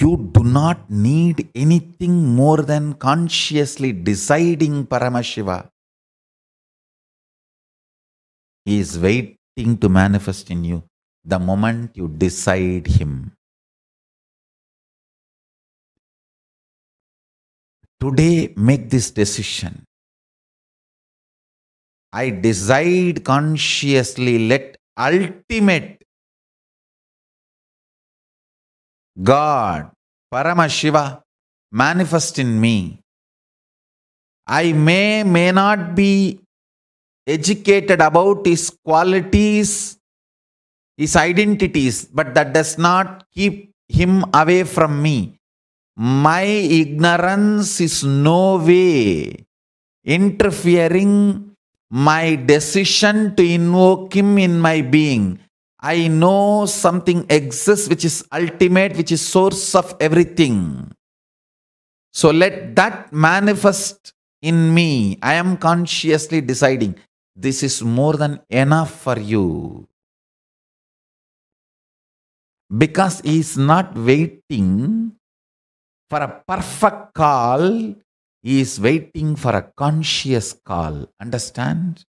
you do not need anything more than consciously deciding Paramashiva. He is waiting to manifest in you the moment you decide Him. Today, make this decision. I decide consciously, let ultimate God, Paramashiva, manifest in me. I may, may not be educated about his qualities, his identities, but that does not keep him away from me. My ignorance is no way interfering my decision to invoke him in my being. I know something exists which is ultimate, which is source of everything. So let that manifest in me. I am consciously deciding this is more than enough for you. Because he is not waiting for a perfect call, he is waiting for a conscious call. Understand?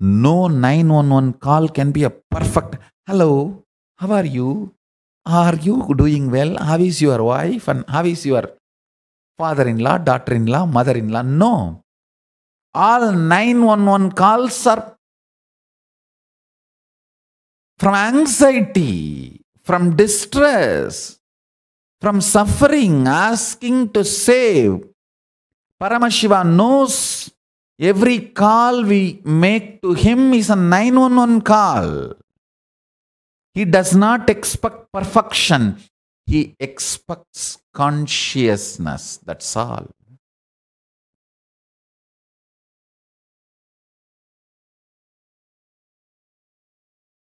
No 911 call can be a perfect hello, how are you? Are you doing well? How is your wife and how is your father in law, daughter in law, mother in law? No. All 911 calls are from anxiety, from distress, from suffering, asking to save. Paramashiva knows Every call we make to Him is a 911 call. He does not expect perfection, He expects consciousness. That's all.